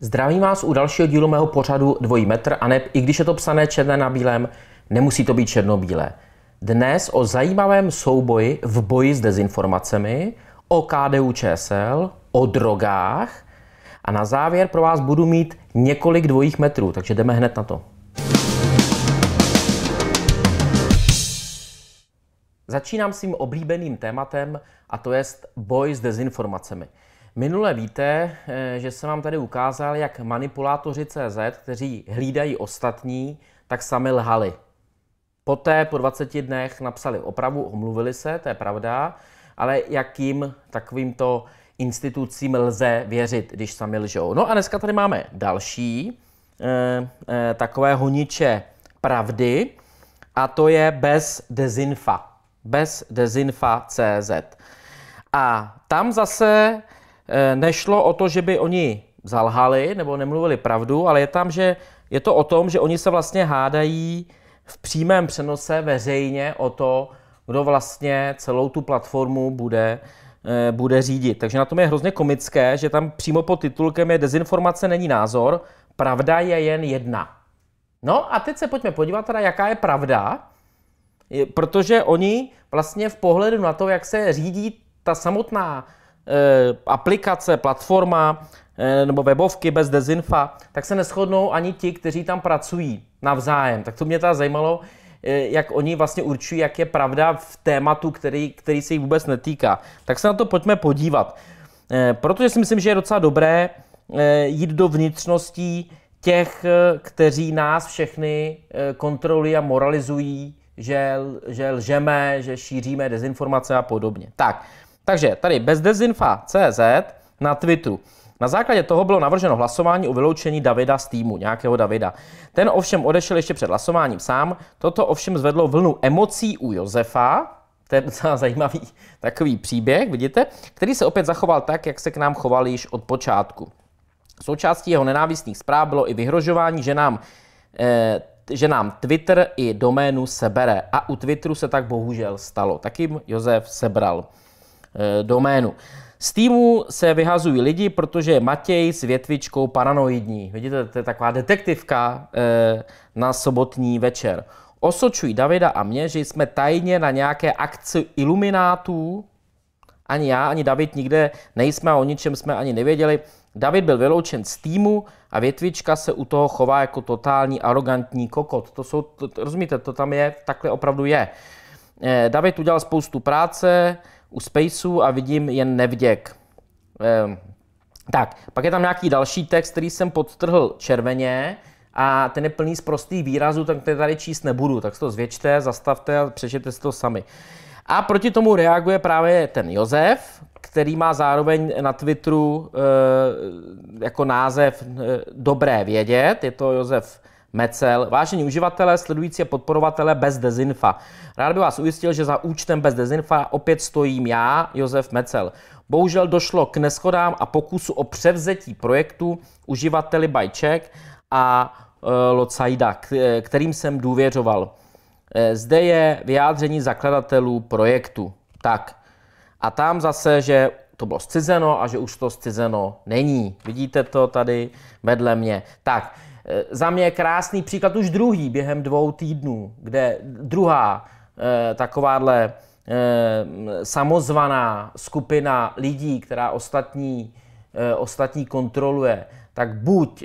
Zdravím vás u dalšího dílu mého pořadu Dvojí metr a i když je to psané černé na bílém, nemusí to být černobílé. Dnes o zajímavém souboji v boji s dezinformacemi, o KDU ČSL, o drogách. A na závěr pro vás budu mít několik dvojích metrů, takže jdeme hned na to. Začínám svým oblíbeným tématem a to je boj s dezinformacemi. Minule víte, eh, že jsem vám tady ukázal, jak manipulátoři CZ, kteří hlídají ostatní, tak sami lhali. Poté po 20 dnech napsali opravu, omluvili se, to je pravda, ale jakým takovýmto institucím lze věřit, když sami lžou. No a dneska tady máme další e, e, takové honiče pravdy a to je bez dezinfa. Bez dezinfa.cz. A tam zase e, nešlo o to, že by oni zalhali nebo nemluvili pravdu, ale je tam, že je to o tom, že oni se vlastně hádají v přímém přenose veřejně o to, kdo vlastně celou tu platformu bude Eh, bude řídit. Takže na tom je hrozně komické, že tam přímo pod titulkem je Dezinformace není názor, pravda je jen jedna. No a teď se pojďme podívat teda, jaká je pravda, protože oni vlastně v pohledu na to, jak se řídí ta samotná eh, aplikace, platforma eh, nebo webovky bez dezinfa, tak se neschodnou ani ti, kteří tam pracují navzájem. Tak to mě teda zajímalo, E, jak oni vlastně určují, jak je pravda v tématu, který, který se jich vůbec netýká. Tak se na to pojďme podívat. E, protože si myslím, že je docela dobré e, jít do vnitřností těch, kteří nás všechny kontrolují a moralizují, že, že lžeme, že šíříme dezinformace a podobně. Tak, takže tady bezdezinfa.cz na Twitteru. Na základě toho bylo navrženo hlasování o vyloučení Davida z týmu, nějakého Davida. Ten ovšem odešel ještě před hlasováním sám, toto ovšem zvedlo vlnu emocí u Josefa, to je docela zajímavý takový příběh, vidíte, který se opět zachoval tak, jak se k nám choval již od počátku. Součástí jeho nenávistných zpráv bylo i vyhrožování, že nám, eh, že nám Twitter i doménu sebere. A u Twitteru se tak bohužel stalo. Taky Josef sebral eh, doménu. Z týmu se vyhazují lidi, protože je Matěj s větvičkou paranoidní. Vidíte, to je taková detektivka eh, na sobotní večer. Osočují Davida a mě, že jsme tajně na nějaké akci iluminátů. Ani já, ani David nikde nejsme a o ničem jsme ani nevěděli. David byl vyloučen z týmu a větvička se u toho chová jako totální arrogantní kokot. To jsou, to, rozumíte, to tam je, takhle opravdu je. Eh, David udělal spoustu práce, u Spaceu a vidím jen nevděk. Ehm, tak, pak je tam nějaký další text, který jsem podtrhl červeně a ten je plný z prostých výrazů, tak to tady číst nebudu, tak si to zvětšte, zastavte a přečtěte si to sami. A proti tomu reaguje právě ten Josef, který má zároveň na Twitteru e, jako název e, Dobré vědět, je to Josef Mecel. Vážení uživatelé, sledující a podporovatelé bez dezinfa. Rád bych vás ujistil, že za účtem bez dezinfa opět stojím já, Josef Mecel. Bohužel došlo k neschodám a pokusu o převzetí projektu uživateli Bajček a e, Locajda, e, kterým jsem důvěřoval. E, zde je vyjádření zakladatelů projektu. Tak. A tam zase, že to bylo scizeno a že už to scizeno není. Vidíte to tady vedle mě. Tak, Eh, za mě krásný příklad už druhý během dvou týdnů, kde druhá eh, takováhle eh, samozvaná skupina lidí, která ostatní, ostatní kontroluje, tak buď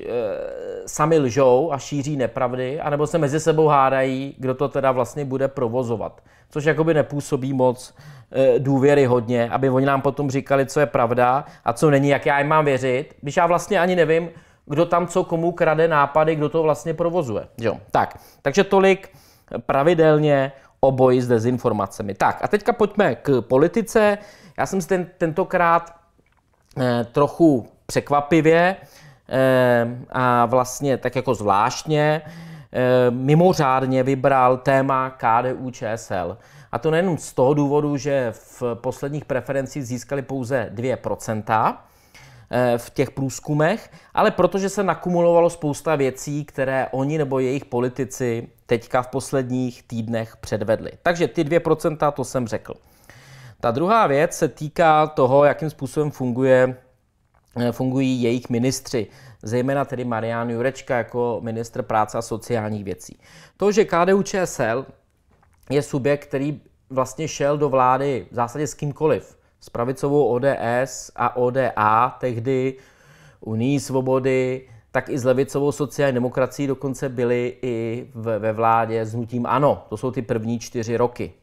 sami lžou a šíří nepravdy, anebo se mezi sebou hádají, kdo to teda vlastně bude provozovat. Což jakoby nepůsobí moc důvěry hodně, aby oni nám potom říkali, co je pravda a co není, jak já jim mám věřit, když já vlastně ani nevím, kdo tam co komu krade nápady, kdo to vlastně provozuje. Jo. Tak, takže tolik pravidelně o boji s dezinformacemi. Tak a teďka pojďme k politice. Já jsem si ten, tentokrát eh, trochu překvapivě eh, a vlastně tak jako zvláštně eh, mimořádně vybral téma KDU ČSL. A to nejenom z toho důvodu, že v posledních preferencích získali pouze 2%, Eh, v těch průzkumech, ale protože se nakumulovalo spousta věcí, které oni nebo jejich politici teďka v posledních týdnech předvedli. Takže ty 2% to jsem řekl. Ta druhá věc se týká toho, jakým způsobem funguje, eh, fungují jejich ministři, zejména tedy Marian Jurečka jako ministr práce a sociálních věcí. To, že KDU ČSL je subjekt, který vlastně šel do vlády v zásadě s kýmkoliv, s pravicovou ODS a ODA tehdy, Unii svobody, tak i s levicovou sociální demokracií dokonce byli i ve, ve vládě s hnutím ANO. To jsou ty první čtyři roky.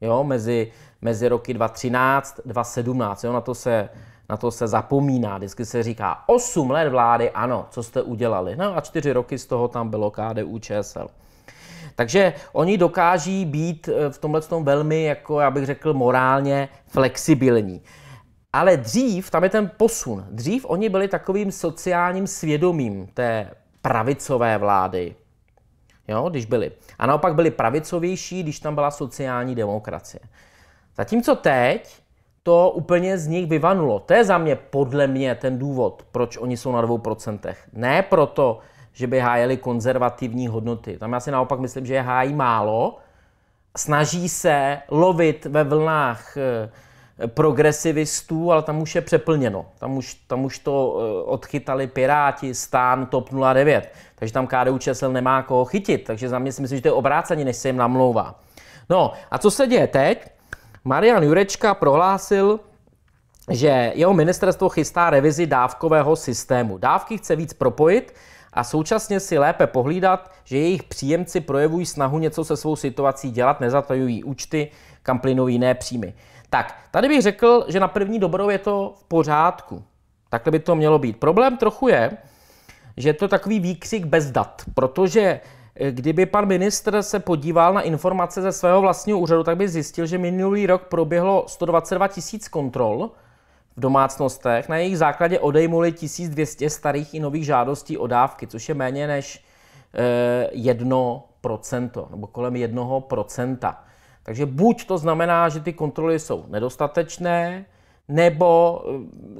Jo, mezi, mezi roky 2013 2017. Jo, na, to se, na to se zapomíná. Vždycky se říká 8 let vlády ANO, co jste udělali. No a čtyři roky z toho tam bylo KDU ČSL. Takže oni dokáží být eh, v tomhle tom velmi, jako já bych řekl, morálně flexibilní. Ale dřív, tam je ten posun, dřív oni byli takovým sociálním svědomím té pravicové vlády, jo, když byli. A naopak byli pravicovější, když tam byla sociální demokracie. Zatímco teď to úplně z nich vyvanulo. To je za mě, podle mě, ten důvod, proč oni jsou na dvou procentech. Ne proto, že by hájili konzervativní hodnoty. Tam já si naopak myslím, že je hájí málo. Snaží se lovit ve vlnách eh, progresivistů, ale tam už je přeplněno. Tam už, tam už to eh, odchytali Piráti, Stán, TOP 09. Takže tam KDU ČSL nemá koho chytit. Takže za mě si myslím, že to je obrácení, než se jim namlouvá. No a co se děje teď? Marian Jurečka prohlásil, že jeho ministerstvo chystá revizi dávkového systému. Dávky chce víc propojit a současně si lépe pohlídat, že jejich příjemci projevují snahu něco se svou situací dělat, nezatajují účty, kam plynou jiné příjmy. Tak, tady bych řekl, že na první dobrou je to v pořádku. Takhle by to mělo být. Problém trochu je, že je to takový výkřik bez dat, protože eh, kdyby pan ministr se podíval na informace ze svého vlastního úřadu, tak by zjistil, že minulý rok proběhlo 122 tisíc kontrol, v domácnostech. Na jejich základě odejmuli 1200 starých i nových žádostí o dávky, což je méně než eh, jedno 1%, nebo kolem 1%. Takže buď to znamená, že ty kontroly jsou nedostatečné, nebo eh,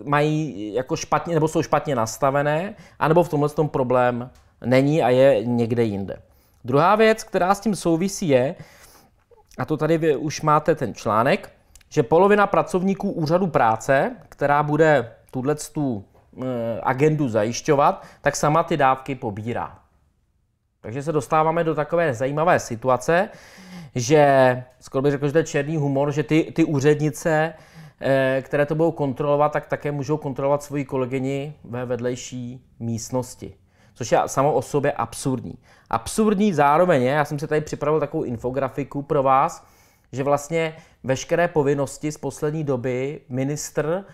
mají jako špatně, nebo jsou špatně nastavené, anebo v tomhle tom problém není a je někde jinde. Druhá věc, která s tím souvisí, je, a to tady vy už máte ten článek, že polovina pracovníků úřadu práce, která bude tuhle eh, tu agendu zajišťovat, tak sama ty dávky pobírá. Takže se dostáváme do takové zajímavé situace, že skoro bych řekl, že to je černý humor, že ty, ty úřednice, eh, které to budou kontrolovat, tak také můžou kontrolovat svoji kolegyni ve vedlejší místnosti. Což je samo o sobě absurdní. Absurdní zároveň je, já jsem si tady připravil takovou infografiku pro vás, že vlastně veškeré povinnosti z poslední doby ministr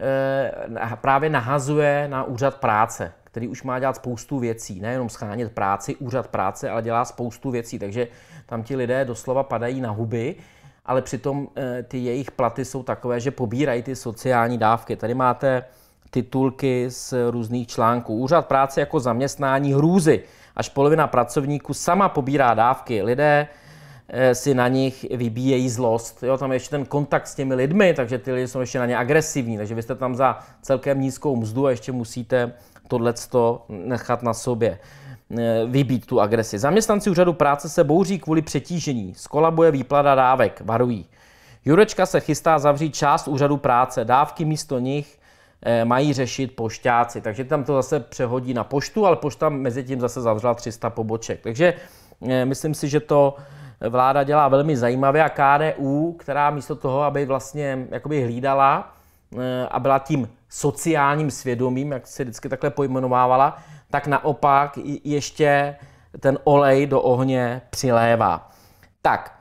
eh, právě nahazuje na úřad práce, který už má dělat spoustu věcí, nejenom schránit práci, úřad práce, ale dělá spoustu věcí, takže tam ti lidé doslova padají na huby, ale přitom eh, ty jejich platy jsou takové, že pobírají ty sociální dávky. Tady máte titulky z různých článků. Úřad práce jako zaměstnání hrůzy. Až polovina pracovníků sama pobírá dávky. Lidé Eh, si na nich vybíjejí zlost. Jo, tam je ještě ten kontakt s těmi lidmi, takže ty lidi jsou ještě na ně agresivní, takže vy jste tam za celkem nízkou mzdu a ještě musíte tohleto nechat na sobě eh, vybít tu agresi. Zaměstnanci úřadu práce se bouří kvůli přetížení. Skolabuje výplada dávek, varují. Jurečka se chystá zavřít část úřadu práce. Dávky místo nich eh, mají řešit pošťáci. Takže tam to zase přehodí na poštu, ale pošta mezi tím zase zavřela 300 poboček. Takže myslím si, že to vláda dělá velmi zajímavě a KDU, která místo toho, aby vlastně jakoby hlídala eh, a byla tím sociálním svědomím, jak se vždycky takhle pojmenovávala, tak naopak ještě ten olej do ohně přilévá. Tak,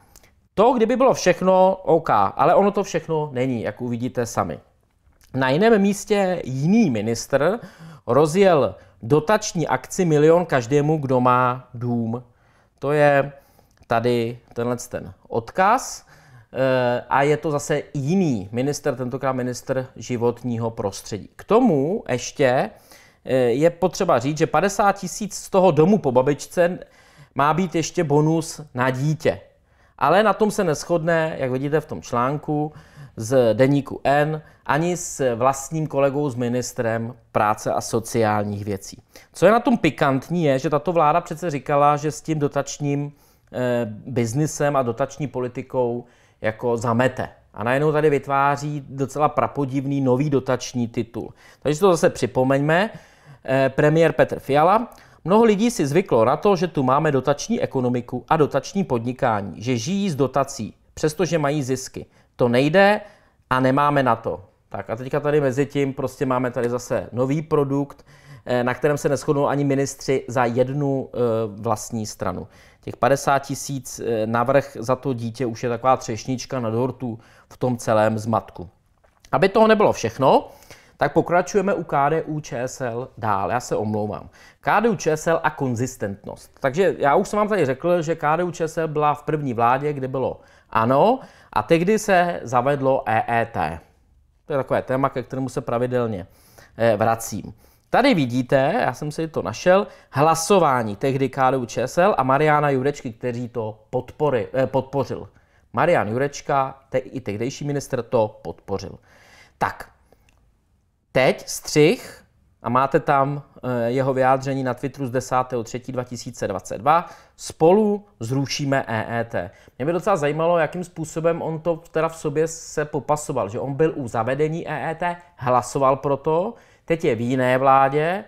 to kdyby bylo všechno, OK, ale ono to všechno není, jak uvidíte sami. Na jiném místě jiný ministr rozjel dotační akci milion každému, kdo má dům. To je tady tenhle ten odkaz eh, a je to zase jiný minister, tentokrát minister životního prostředí. K tomu ještě eh, je potřeba říct, že 50 tisíc z toho domu po babičce má být ještě bonus na dítě. Ale na tom se neschodne, jak vidíte v tom článku, z deníku N, ani s vlastním kolegou s ministrem práce a sociálních věcí. Co je na tom pikantní je, že tato vláda přece říkala, že s tím dotačním Eh, biznisem a dotační politikou jako zamete. A najednou tady vytváří docela prapodivný nový dotační titul. Takže si to zase připomeňme. Eh, premiér Petr Fiala. Mnoho lidí si zvyklo na to, že tu máme dotační ekonomiku a dotační podnikání, že žijí z dotací, přestože mají zisky. To nejde a nemáme na to. Tak a teďka tady mezi tím prostě máme tady zase nový produkt, Eh, na kterém se neschodnou ani ministři za jednu eh, vlastní stranu. Těch 50 tisíc eh, navrh za to dítě už je taková třešnička na dortu v tom celém zmatku. Aby toho nebylo všechno, tak pokračujeme u KDU ČSL dál. Já se omlouvám. KDU ČSL a konzistentnost. Takže já už jsem vám tady řekl, že KDU ČSL byla v první vládě, kde bylo ano, a tehdy se zavedlo EET. To je takové téma, ke kterému se pravidelně vracím. Tady vidíte, já jsem si to našel, hlasování tehdy KDU ČSL a Mariana Jurečky, kteří to podpory, eh, podpořil. Marian Jurečka, te, i tehdejší minister, to podpořil. Tak, teď střih a máte tam eh, jeho vyjádření na Twitteru z 10.3.2022. Spolu zrušíme EET. Mě by docela zajímalo, jakým způsobem on to teda v sobě se popasoval, že on byl u zavedení EET, hlasoval pro to, Teď je v jiné vládě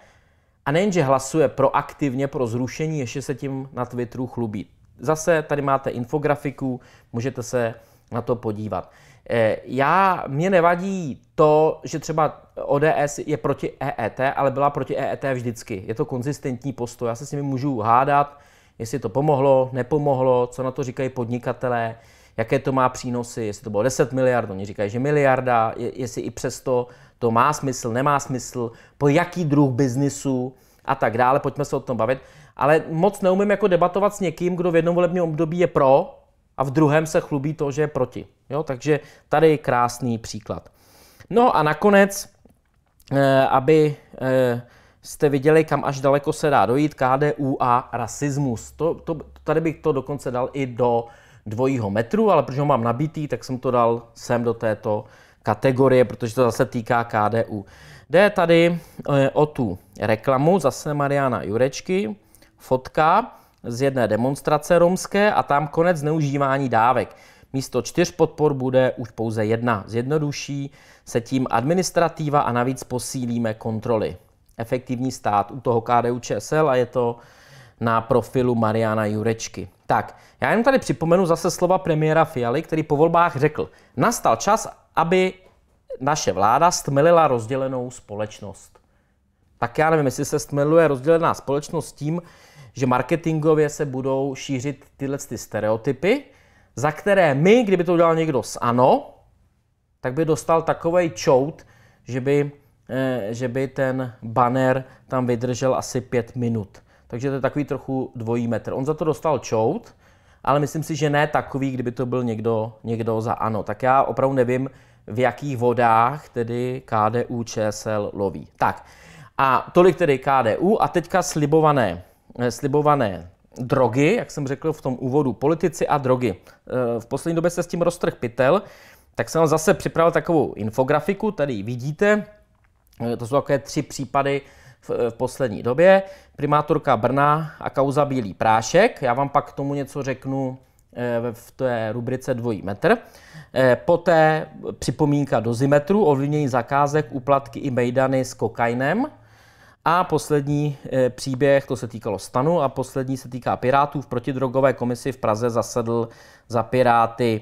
a nejenže hlasuje proaktivně pro zrušení, ještě se tím na Twitteru chlubí. Zase tady máte infografiku, můžete se na to podívat. Eh, já, mě nevadí to, že třeba ODS je proti EET, ale byla proti EET vždycky. Je to konzistentní postoj, já se s nimi můžu hádat, jestli to pomohlo, nepomohlo, co na to říkají podnikatelé jaké to má přínosy, jestli to bylo 10 miliard, oni říkají, že miliarda, jestli i přesto to má smysl, nemá smysl, po jaký druh biznisu a tak dále, pojďme se o tom bavit. Ale moc neumím jako debatovat s někým, kdo v jednom volebním období je pro a v druhém se chlubí to, že je proti. Jo? Takže tady je krásný příklad. No a nakonec, eh, aby eh, jste viděli, kam až daleko se dá dojít, KDU a rasismus. To, to, tady bych to dokonce dal i do dvojího metru, ale protože ho mám nabitý, tak jsem to dal sem do této kategorie, protože to zase týká KDU. Jde tady eh, o tu reklamu, zase Mariana Jurečky, fotka z jedné demonstrace romské a tam konec zneužívání dávek. Místo čtyř podpor bude už pouze jedna. Zjednoduší se tím administrativa a navíc posílíme kontroly. Efektivní stát u toho KDU ČSL a je to na profilu Mariana Jurečky. Tak, já jenom tady připomenu zase slova premiéra Fialy, který po volbách řekl, nastal čas, aby naše vláda stmelila rozdělenou společnost. Tak já nevím, jestli se stmeluje rozdělená společnost tím, že marketingově se budou šířit tyhle ty stereotypy, za které my, kdyby to udělal někdo s ANO, tak by dostal takový čout, že by, eh, že by ten banner tam vydržel asi pět minut takže to je takový trochu dvojí metr. On za to dostal čout, ale myslím si, že ne takový, kdyby to byl někdo, někdo za ano. Tak já opravdu nevím, v jakých vodách tedy KDU ČSL loví. Tak a tolik tedy KDU a teďka slibované, eh, slibované drogy, jak jsem řekl v tom úvodu, politici a drogy. Eh, v poslední době se s tím roztrh pytel, tak jsem zase připravil takovou infografiku, tady vidíte, eh, to jsou takové tři případy, Eh, v poslední době. Primátorka Brna a kauza Bílý prášek. Já vám pak k tomu něco řeknu eh, v té rubrice dvojí metr. Eh, poté připomínka dozimetru, ovlivnění zakázek, uplatky i mejdany s kokainem. A poslední příběh, to se týkalo stanu, a poslední se týká Pirátů. V protidrogové komisi v Praze zasedl za Piráty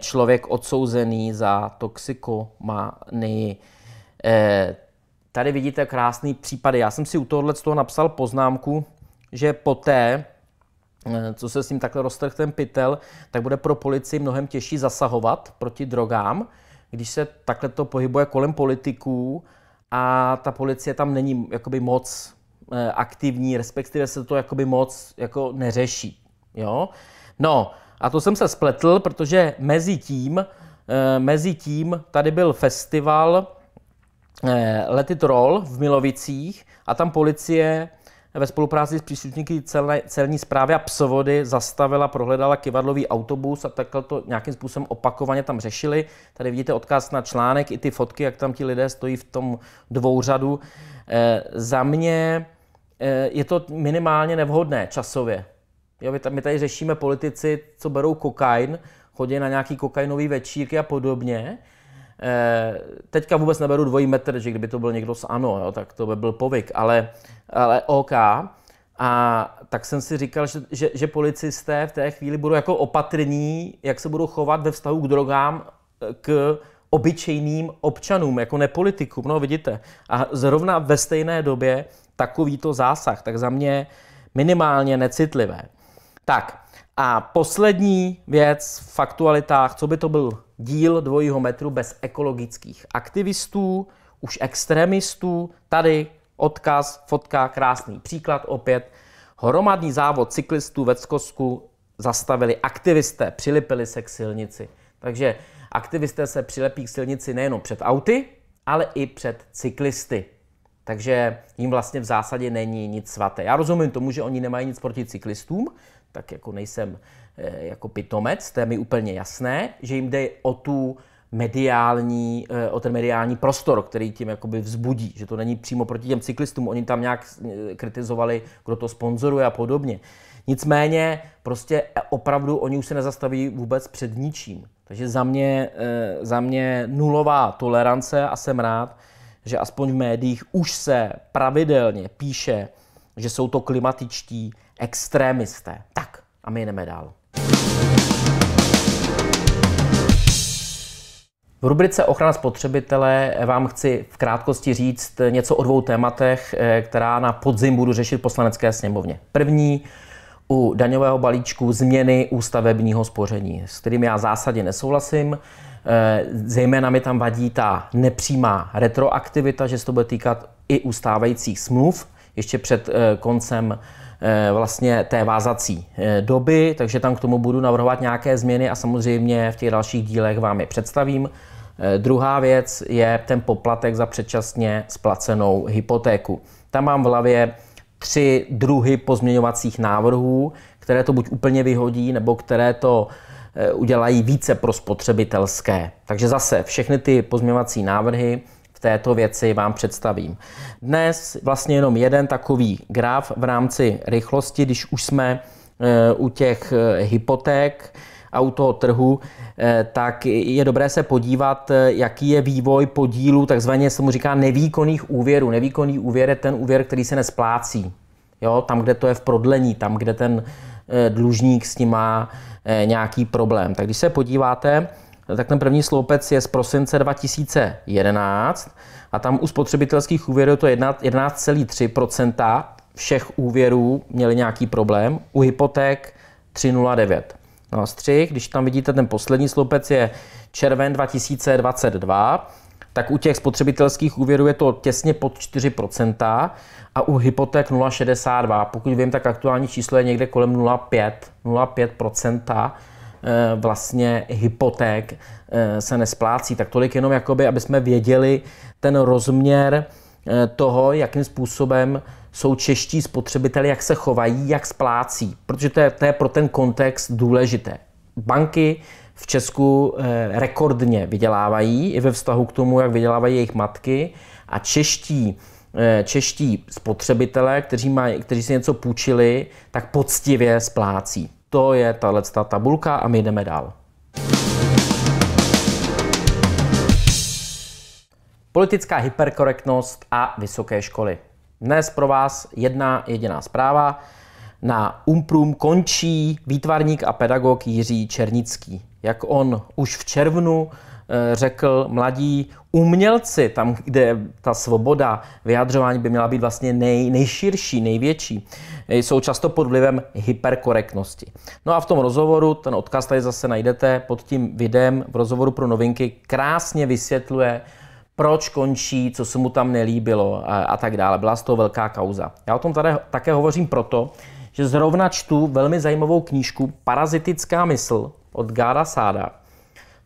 člověk odsouzený za toxikomanii tady vidíte krásný případy. Já jsem si u tohohle z toho napsal poznámku, že poté, eh, co se s ním takhle roztrh ten pytel, tak bude pro policii mnohem těžší zasahovat proti drogám, když se takhle to pohybuje kolem politiků a ta policie tam není jakoby moc eh, aktivní, respektive se to jakoby moc jako neřeší. Jo? No, a to jsem se spletl, protože mezi tím, eh, mezi tím tady byl festival Eh, Lety Troll v Milovicích a tam policie ve spolupráci s příslušníky celé, celní zprávy a psovody zastavila, prohledala kivadlový autobus a takhle to nějakým způsobem opakovaně tam řešili. Tady vidíte odkaz na článek i ty fotky, jak tam ti lidé stojí v tom dvouřadu. E, za mě e, je to minimálně nevhodné časově. Jo, my, tady, my tady řešíme politici, co berou kokain, chodí na nějaký kokainový večírky a podobně. Eh, teďka vůbec neberu dvojí metr, že kdyby to byl někdo s ANO, jo, tak to by byl povyk, ale, ale OK. A tak jsem si říkal, že, že, že policisté v té chvíli budou jako opatrní, jak se budou chovat ve vztahu k drogám, eh, k obyčejným občanům, jako nepolitikům. No vidíte, a zrovna ve stejné době takovýto zásah, tak za mě minimálně necitlivé. Tak, a poslední věc v aktualitách, co by to byl díl dvojího metru bez ekologických aktivistů, už extremistů. Tady odkaz, fotka, krásný příklad opět. Hromadný závod cyklistů ve Skosku zastavili aktivisté, přilepili se k silnici. Takže aktivisté se přilepí k silnici nejenom před auty, ale i před cyklisty. Takže jim vlastně v zásadě není nic svaté. Já rozumím tomu, že oni nemají nic proti cyklistům, tak jako nejsem eh, jako pitomec, to je mi úplně jasné, že jim jde o tu mediální, eh, o ten mediální prostor, který tím jakoby vzbudí, že to není přímo proti těm cyklistům, oni tam nějak eh, kritizovali, kdo to sponzoruje a podobně. Nicméně prostě opravdu oni už se nezastaví vůbec před ničím. Takže za mě, za mě nulová tolerance a jsem rád, že aspoň v médiích už se pravidelně píše, že jsou to klimatičtí extrémisté. Tak, a my jdeme dál. V rubrice Ochrana spotřebitele vám chci v krátkosti říct něco o dvou tématech, eh, která na podzim budu řešit v poslanecké sněmovně. První u daňového balíčku změny ústavebního spoření, s kterým já zásadně nesouhlasím. Eh, zejména mi tam vadí ta nepřímá retroaktivita, že se to bude týkat i ustávajících smluv ještě před eh, koncem Eh, vlastně té vázací eh, doby, takže tam k tomu budu navrhovat nějaké změny a samozřejmě v těch dalších dílech vám je představím. Eh, druhá věc je ten poplatek za předčasně splacenou hypotéku. Tam mám v hlavě tři druhy pozměňovacích návrhů, které to buď úplně vyhodí, nebo které to udělají více pro spotřebitelské. Takže zase všechny ty pozměňovací návrhy této věci vám představím. Dnes vlastně jenom jeden takový graf v rámci rychlosti, když už jsme eh, u těch eh, hypoték a u toho trhu, eh, tak je dobré se podívat, jaký je vývoj podílu takzvaně se mu říká nevýkonných úvěrů. Nevýkonný úvěr je ten úvěr, který se nesplácí. Jo, tam, kde to je v prodlení, tam, kde ten dlužník s ním má nějaký problém. Tak když se podíváte, No tak ten první sloupec je z prosince 2011 a tam u spotřebitelských úvěrů je to 11,3 všech úvěrů měli nějaký problém, u hypoték 3,09. No střih, když tam vidíte ten poslední sloupec je červen 2022, tak u těch spotřebitelských úvěrů je to těsně pod 4% a u hypoték 0,62. Pokud vím, tak aktuální číslo je někde kolem 0,5, 0,5%. Eh, vlastně hypoték eh, se nesplácí. Tak tolik jenom, jakoby, aby jsme věděli ten rozměr eh, toho, jakým způsobem jsou čeští spotřebitelé, jak se chovají, jak splácí, protože to je, to je pro ten kontext důležité. Banky v Česku rekordně vydělávají i ve vztahu k tomu, jak vydělávají jejich matky a čeští čeští spotřebitelé, kteří, mají, kteří si něco půjčili, tak poctivě splácí to je tahle tabulka a my jdeme dál. Politická hyperkorektnost a vysoké školy. Dnes pro vás jedna jediná zpráva. Na Umprum končí výtvarník a pedagog Jiří Černický. Jak on už v červnu Eh, řekl, mladí umělci, tam, kde ta svoboda vyjadřování by měla být vlastně nej, nejširší, největší, eh, jsou často pod vlivem hyperkorektnosti. No a v tom rozhovoru, ten odkaz tady zase najdete pod tím videem v rozhovoru pro novinky, krásně vysvětluje, proč končí, co se mu tam nelíbilo a, a tak dále. Byla z toho velká kauza. Já o tom tady také hovořím proto, že zrovna čtu velmi zajímavou knížku Parazitická mysl od Gáda Sáda,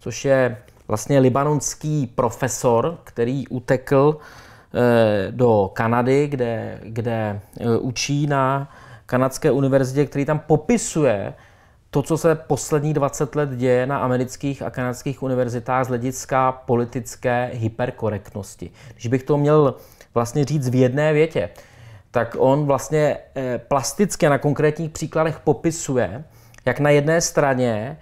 což je vlastně libanonský profesor, který utekl eh, do Kanady, kde, kde eh, učí na kanadské univerzitě, který tam popisuje to, co se poslední 20 let děje na amerických a kanadských univerzitách z hlediska politické hyperkorektnosti. Když bych to měl vlastně říct v jedné větě, tak on vlastně eh, plasticky na konkrétních příkladech popisuje, jak na jedné straně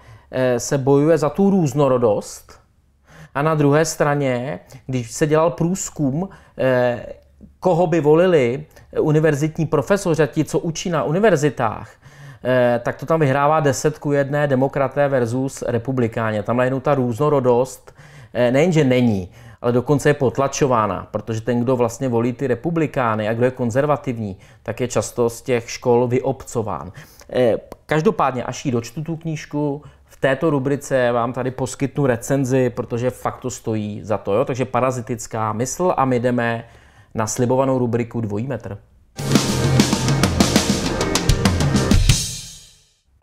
se bojuje za tu různorodost, a na druhé straně, když se dělal průzkum, eh, koho by volili eh, univerzitní profesoři, ti, co učí na univerzitách, eh, tak to tam vyhrává desetku jedné demokraté versus republikáně. Tam jenom ta různorodost nejenže není, ale dokonce je potlačována, protože ten, kdo vlastně volí ty republikány a kdo je konzervativní, tak je často z těch škol vyobcován. Každopádně, až jí dočtu tu knížku, této rubrice vám tady poskytnu recenzi, protože fakt to stojí za to. Jo? Takže parazitická mysl a my jdeme na slibovanou rubriku dvojí metr.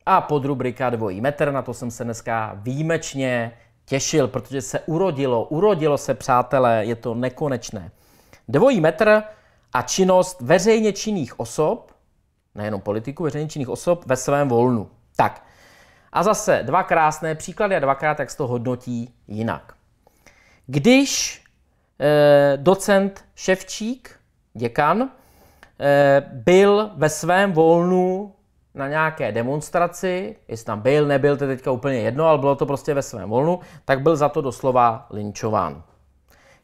A podrubrika dvojí metr, na to jsem se dneska výjimečně těšil, protože se urodilo, urodilo se, přátelé, je to nekonečné. Dvojí metr a činnost veřejně činných osob, nejenom politiku veřejně činných osob ve svém volnu. Tak, a zase dva krásné příklady a dvakrát, jak se to hodnotí jinak. Když e, docent Ševčík, děkan, e, byl ve svém volnu na nějaké demonstraci, jestli tam byl, nebyl, to je teďka úplně jedno, ale bylo to prostě ve svém volnu, tak byl za to doslova linčován.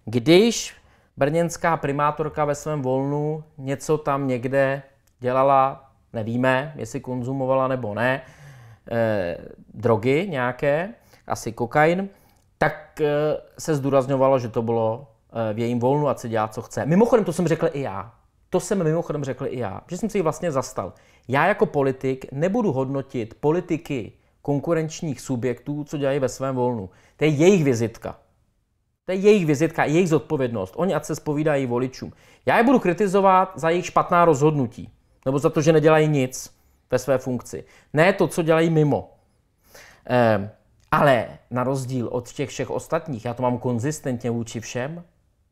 Když brněnská primátorka ve svém volnu něco tam někde dělala, nevíme, jestli konzumovala nebo ne, eh, drogy nějaké, asi kokain, tak eh, se zdůrazňovalo, že to bylo eh, v jejím volnu a se dělá, co chce. Mimochodem, to jsem řekl i já. To jsem mimochodem řekl i já, že jsem si ji vlastně zastal. Já jako politik nebudu hodnotit politiky konkurenčních subjektů, co dělají ve svém volnu. To je jejich vizitka. To je jejich vizitka, jejich zodpovědnost. Oni ať se spovídají voličům. Já je budu kritizovat za jejich špatná rozhodnutí, nebo za to, že nedělají nic ve své funkci. Ne to, co dělají mimo. Ehm, ale na rozdíl od těch všech ostatních, já to mám konzistentně vůči všem,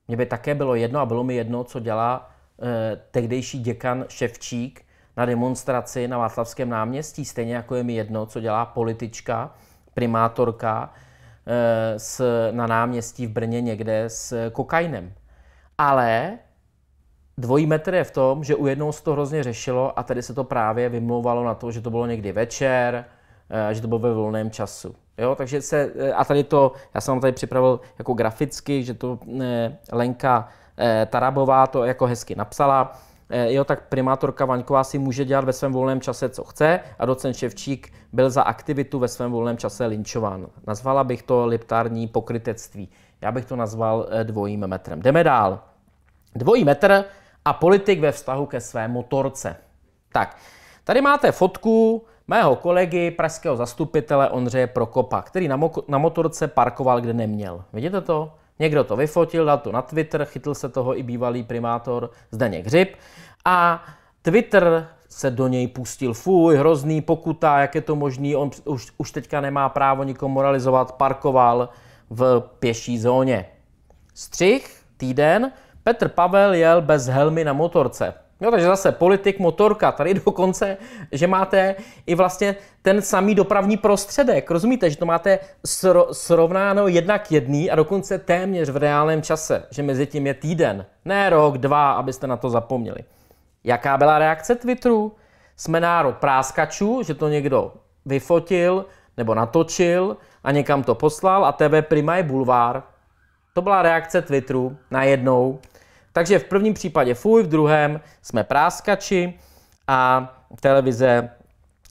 mně by také bylo jedno a bylo mi jedno, co dělá e, tehdejší děkan Ševčík na demonstraci na Václavském náměstí, stejně jako je mi jedno, co dělá politička, primátorka e, s, na náměstí v Brně někde s kokainem. Ale Dvojí metr je v tom, že u jednoho se to hrozně řešilo a tady se to právě vymlouvalo na to, že to bylo někdy večer, eh, že to bylo ve volném času. Jo, takže se, eh, a tady to, já jsem vám tady připravil jako graficky, že to eh, Lenka Tarabová to jako hezky napsala, jo, tak primátorka Vaňková si může dělat ve svém volném čase, co chce a docent Ševčík byl za aktivitu ve svém volném čase linčován. Nazvala bych to liptární pokrytectví. Já bych to nazval dvojím metrem. Jdeme dál. Dvojí metr a politik ve vztahu ke své motorce. Tak, tady máte fotku mého kolegy, pražského zastupitele Ondřeje Prokopa, který na, mo- na motorce parkoval, kde neměl. Vidíte to? Někdo to vyfotil, dal to na Twitter, chytl se toho i bývalý primátor Zdeněk Hřib a Twitter se do něj pustil. Fuj, hrozný pokuta, jak je to možný, on už, už teďka nemá právo nikomu moralizovat, parkoval v pěší zóně. Střih, týden, Petr Pavel jel bez helmy na motorce. No, takže zase politik, motorka, tady dokonce, že máte i vlastně ten samý dopravní prostředek. Rozumíte, že to máte sro, srovnáno jednak jedný a dokonce téměř v reálném čase, že mezi tím je týden, ne rok, dva, abyste na to zapomněli. Jaká byla reakce Twitteru? Jsme národ práskačů, že to někdo vyfotil nebo natočil a někam to poslal a TV Prima je bulvár. To byla reakce Twitteru najednou. Takže v prvním případě fuj, v druhém jsme práskači a televize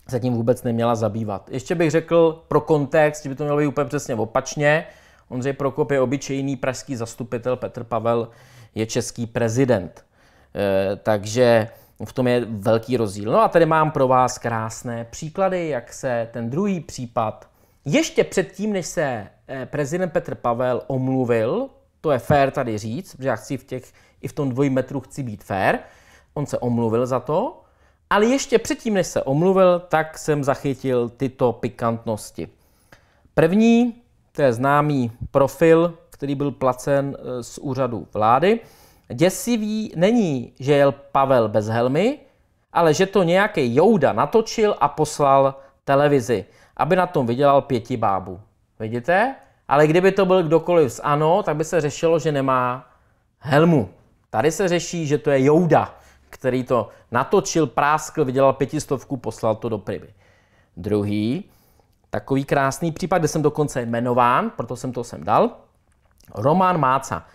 se tím vůbec neměla zabývat. Ještě bych řekl pro kontext, že by to mělo být úplně přesně opačně. Ondřej Prokop je obyčejný pražský zastupitel, Petr Pavel je český prezident. E, takže v tom je velký rozdíl. No a tady mám pro vás krásné příklady, jak se ten druhý případ ještě předtím, než se eh, prezident Petr Pavel omluvil, to je fér tady říct, protože já chci v těch i v tom dvojmetru metru chci být fair. On se omluvil za to, ale ještě předtím, než se omluvil, tak jsem zachytil tyto pikantnosti. První, to je známý profil, který byl placen eh, z úřadu vlády. Děsivý není, že jel Pavel bez helmy, ale že to nějaký Jouda natočil a poslal televizi, aby na tom vydělal pěti bábu. Vidíte? Ale kdyby to byl kdokoliv z ANO, tak by se řešilo, že nemá helmu. Tady se řeší, že to je Jouda, který to natočil, práskl, vydělal pětistovku, poslal to do Priby. Druhý, takový krásný případ, kde jsem dokonce jmenován, proto jsem to sem dal, Roman Máca.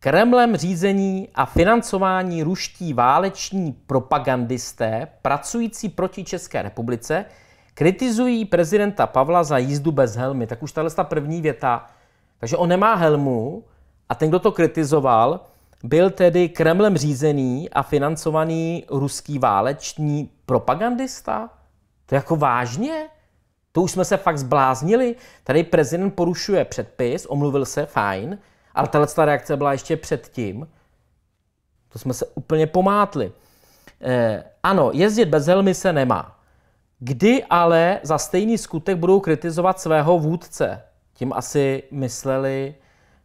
Kremlem řízení a financování ruští váleční propagandisté pracující proti České republice kritizují prezidenta Pavla za jízdu bez helmy. Tak už tahle ta první věta. Takže on nemá helmu a ten, kdo to kritizoval, byl tedy Kremlem řízený a financovaný ruský váleční propagandista? To jako vážně? To už jsme se fakt zbláznili. Tady prezident porušuje předpis, omluvil se, fajn, ale tahle reakce byla ještě předtím. To jsme se úplně pomátli. E, ano, jezdit bez helmy se nemá. Kdy ale za stejný skutek budou kritizovat svého vůdce? Tím asi mysleli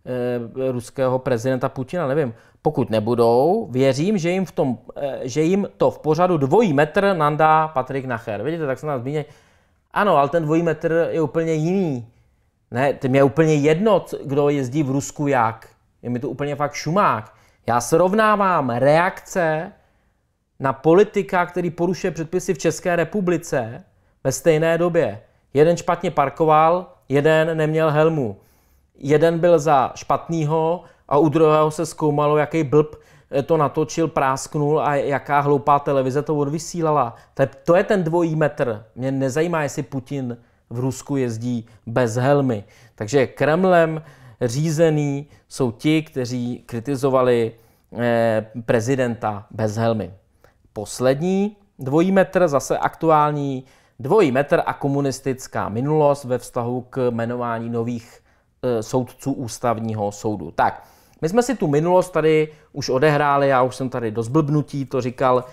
Eh, ruského prezidenta Putina, nevím. Pokud nebudou, věřím, že jim, v tom, eh, že jim to v pořadu dvojí metr nandá Patrik Nacher. Vidíte, tak se nás zmíně. Ano, ale ten dvojí metr je úplně jiný. Ne, to mě je úplně jedno, kdo jezdí v Rusku jak. Je mi to úplně fakt šumák. Já srovnávám reakce na politika, který porušuje předpisy v České republice ve stejné době. Jeden špatně parkoval, jeden neměl helmu. Jeden byl za špatného a u druhého se zkoumalo, jaký blb eh, to natočil, prásknul a jaká hloupá televize to odvysílala. To je ten dvojí metr. Mě nezajímá, jestli Putin v Rusku jezdí bez helmy. Takže Kremlem řízený jsou ti, kteří kritizovali eh, prezidenta bez helmy. Poslední dvojí metr, zase aktuální, dvojí metr a komunistická minulost ve vztahu k jmenování nových Eh, soudců ústavního soudu. Tak, my jsme si tu minulost tady už odehráli, já už jsem tady do zblbnutí to říkal,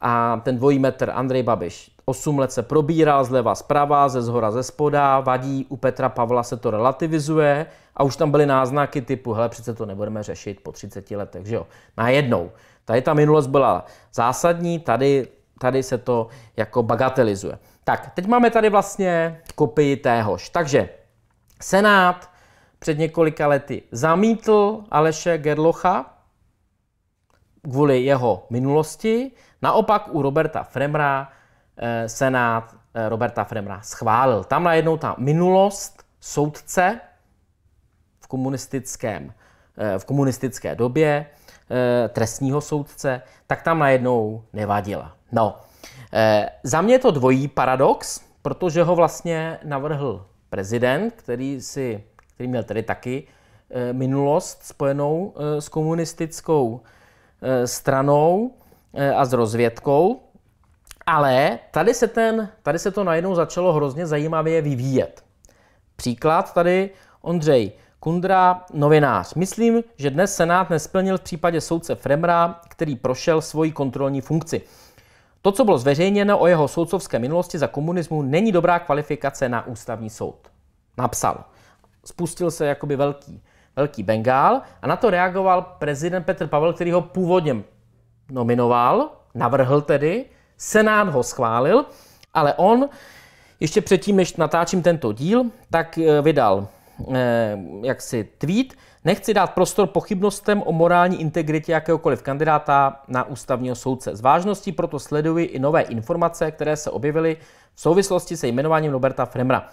a ten dvojí metr Andrej Babiš. 8 let se probíral zleva zprava, ze zhora ze spoda, vadí, u Petra Pavla se to relativizuje a už tam byly náznaky typu, hele přece to nebudeme řešit po 30 letech, že jo, najednou. Tady ta minulost byla zásadní, tady, tady se to jako bagatelizuje. Tak, teď máme tady vlastně kopii téhož. Takže Senát před několika lety zamítl Aleše Gerlocha kvůli jeho minulosti. Naopak u Roberta Fremra eh, Senát eh, Roberta Fremra schválil. Tam najednou ta minulost soudce v komunistickém, eh, v komunistické době, eh, trestního soudce, tak tam najednou nevadila. No, eh, za mě je to dvojí paradox, protože ho vlastně navrhl prezident, který si který měl tedy taky eh, minulost spojenou eh, s komunistickou eh, stranou a s rozvědkou. Ale tady se, ten, tady se to najednou začalo hrozně zajímavě vyvíjet. Příklad tady Ondřej Kundra, novinář. Myslím, že dnes Senát nesplnil v případě soudce Fremra, který prošel svoji kontrolní funkci. To, co bylo zveřejněno o jeho soudcovské minulosti za komunismu, není dobrá kvalifikace na ústavní soud. Napsal spustil se jakoby velký, velký Bengál a na to reagoval prezident Petr Pavel, který ho původně nominoval, navrhl tedy, Senát ho schválil, ale on ještě předtím, než natáčím tento díl, tak eh, vydal eh, jaksi tweet, nechci dát prostor pochybnostem o morální integritě jakéhokoliv kandidáta na ústavního soudce. z vážností proto sleduji i nové informace, které se objevily v souvislosti se jmenováním Roberta Fremra.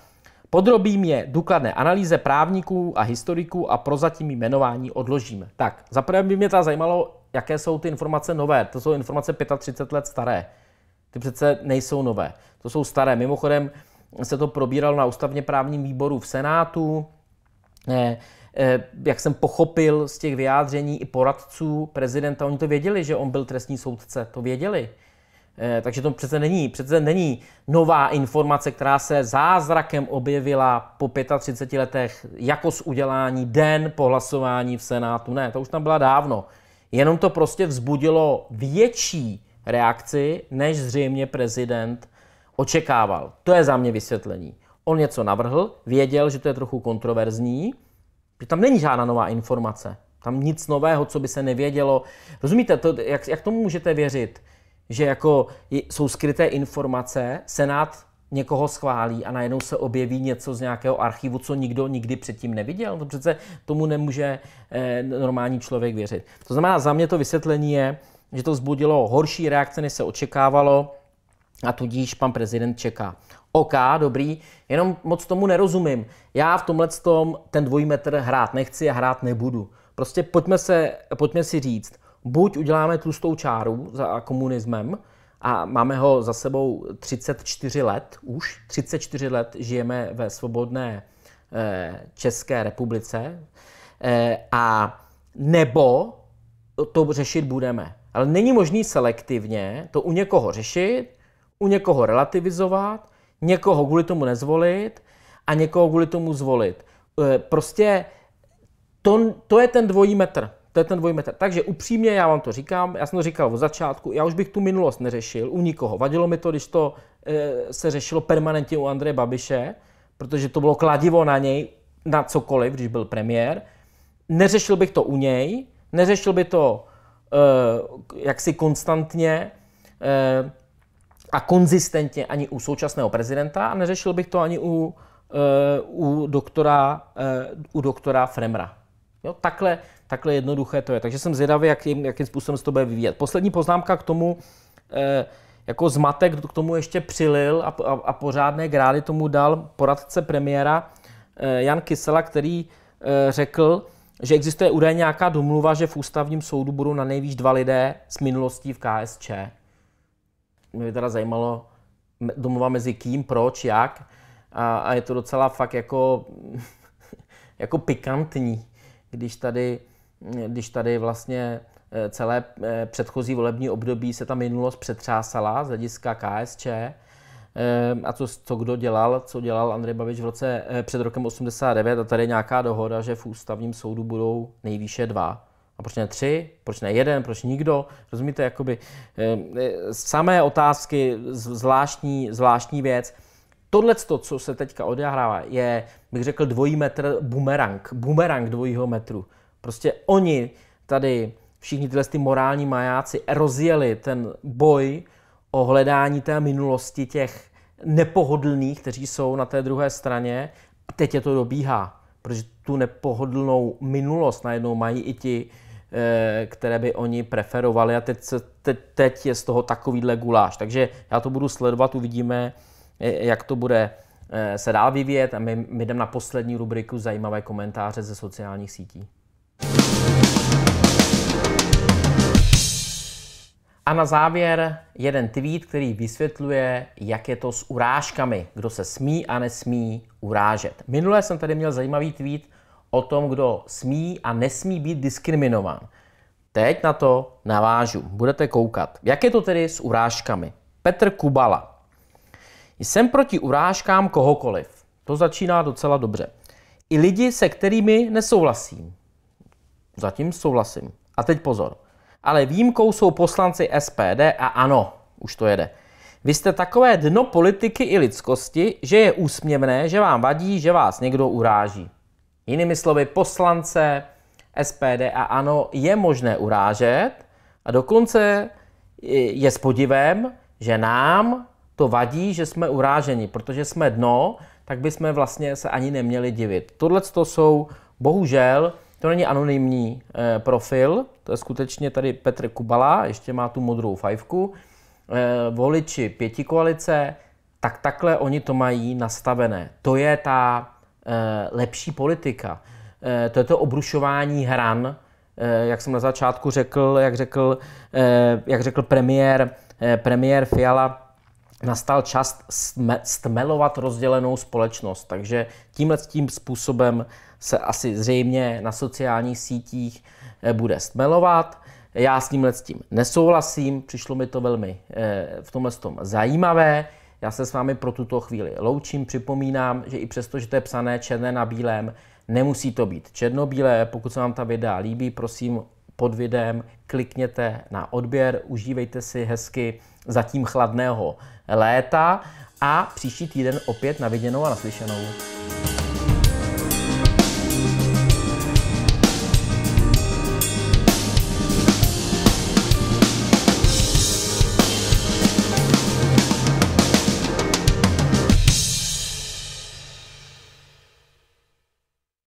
Podrobím je důkladné analýze právníků a historiků a prozatím jmenování odložíme. Tak, zaprvé by mě ta zajímalo, jaké jsou ty informace nové. To jsou informace 35 let staré. Ty přece nejsou nové. To jsou staré. Mimochodem se to probíralo na ústavně právním výboru v Senátu. Eh, eh, jak jsem pochopil z těch vyjádření i poradců prezidenta, oni to věděli, že on byl trestní soudce, to věděli. Eh, takže to přece není, přece není nová informace, která se zázrakem objevila po 35 letech jako z udělání den po hlasování v Senátu. Ne, to už tam byla dávno. Jenom to prostě vzbudilo větší reakci, než zřejmě prezident očekával. To je za mě vysvětlení. On něco navrhl, věděl, že to je trochu kontroverzní, že tam není žádná nová informace. Tam nic nového, co by se nevědělo. Rozumíte, to, jak, jak tomu můžete věřit? že jako jsou skryté informace, Senát někoho schválí a najednou se objeví něco z nějakého archivu, co nikdo nikdy předtím neviděl. To přece tomu nemůže eh, normální člověk věřit. To znamená, za mě to vysvětlení je, že to vzbudilo horší reakce, než se očekávalo a tudíž pan prezident čeká. OK, dobrý, jenom moc tomu nerozumím. Já v tomhle tom ten dvojmetr hrát nechci a hrát nebudu. Prostě pojďme, se, pojďme si říct, buď uděláme tlustou čáru za komunismem a máme ho za sebou 34 let už, 34 let žijeme ve svobodné eh, České republice eh, a nebo to řešit budeme. Ale není možný selektivně to u někoho řešit, u někoho relativizovat, někoho kvůli tomu nezvolit a někoho kvůli tomu zvolit. Eh, prostě to, to je ten dvojí metr. To je ten dvojmetr. Takže upřímně, já vám to říkám, já jsem to říkal od začátku, já už bych tu minulost neřešil u nikoho. Vadilo mi to, když to e, se řešilo permanentně u Andreje Babiše, protože to bylo kladivo na něj, na cokoliv, když byl premiér. Neřešil bych to u něj, neřešil by to e, jaksi konstantně e, a konzistentně ani u současného prezidenta a neřešil bych to ani u, e, u, doktora, e, u doktora Fremra. Jo, takhle Takhle jednoduché to je. Takže jsem zvědavý, jakým, jakým způsobem se to bude vyvíjet. Poslední poznámka k tomu, eh, jako zmatek k tomu ještě přilil a, a, a pořádné grády tomu dal poradce premiéra eh, Jan Kysela, který eh, řekl, že existuje údajně nějaká domluva, že v ústavním soudu budou na nejvíc dva lidé s minulostí v KSČ. Mě by teda zajímalo, domluva mezi kým, proč, jak. A, a je to docela fakt jako, jako pikantní, když tady když tady vlastně eh, celé eh, předchozí volební období se ta minulost přetřásala z hlediska KSČ eh, a co, co kdo dělal, co dělal Andrej Babiš v roce před rokem 89 a tady je nějaká dohoda, že v ústavním soudu budou nejvýše dva. A proč ne tři, proč ne jeden, proč nikdo? Rozumíte, jakoby samé otázky, zvláštní, zvláštní věc. Tohle, co se teďka odehrává, je, bych řekl, dvojí metr bumerang, bumerang dvojího metru. Prostě oni tady, všichni tyhle ty morální majáci, rozjeli ten boj o hledání té minulosti těch nepohodlných, kteří jsou na té druhé straně. A teď je to dobíhá, protože tu nepohodlnou minulost najednou mají i ti, eh, které by oni preferovali a teď, se, teď, teď je z toho takovýhle guláš. Takže já to budu sledovat, uvidíme, eh, jak to bude eh, se dál vyvíjet a my, my jdeme na poslední rubriku zajímavé komentáře ze sociálních sítí. A na závěr jeden tweet, který vysvětluje, jak je to s urážkami, kdo se smí a nesmí urážet. Minule jsem tady měl zajímavý tweet o tom, kdo smí a nesmí být diskriminován. Teď na to navážu, budete koukat. Jak je to tedy s urážkami? Petr Kubala. Jsem proti urážkám kohokoliv. To začíná docela dobře. I lidi, se kterými nesouhlasím. Zatím souhlasím. A teď pozor ale výjimkou jsou poslanci SPD a ANO. Už to jede. Vy jste takové dno politiky i lidskosti, že je úsměvné, že vám vadí, že vás někdo uráží. Jinými slovy, poslance SPD a ANO je možné urážet a dokonce je s podivem, že nám to vadí, že jsme uráženi, protože jsme dno, tak bychom vlastně se ani neměli divit. Tohle to jsou bohužel to není anonymní e, profil, to je skutečně tady Petr Kubala, ještě má tu modrou fajfku, e, voliči pěti koalice, tak takhle oni to mají nastavené. To je ta e, lepší politika. E, to je to obrušování hran, e, jak jsem na začátku řekl, jak řekl, e, jak řekl premiér, e, premiér Fiala, nastal čas stmelovat rozdělenou společnost. Takže tímhle tím způsobem se asi zřejmě na sociálních sítích eh, bude stmelovat. Já s tímhle tím nesouhlasím, přišlo mi to velmi eh, v tomhle tom zajímavé. Já se s vámi pro tuto chvíli loučím, připomínám, že i přesto, že to je psané černé na bílém, nemusí to být černobílé. Pokud se vám ta videa líbí, prosím pod videem klikněte na odběr, užívejte si hezky zatím chladného léta a příští týden opět na viděnou a naslyšenou.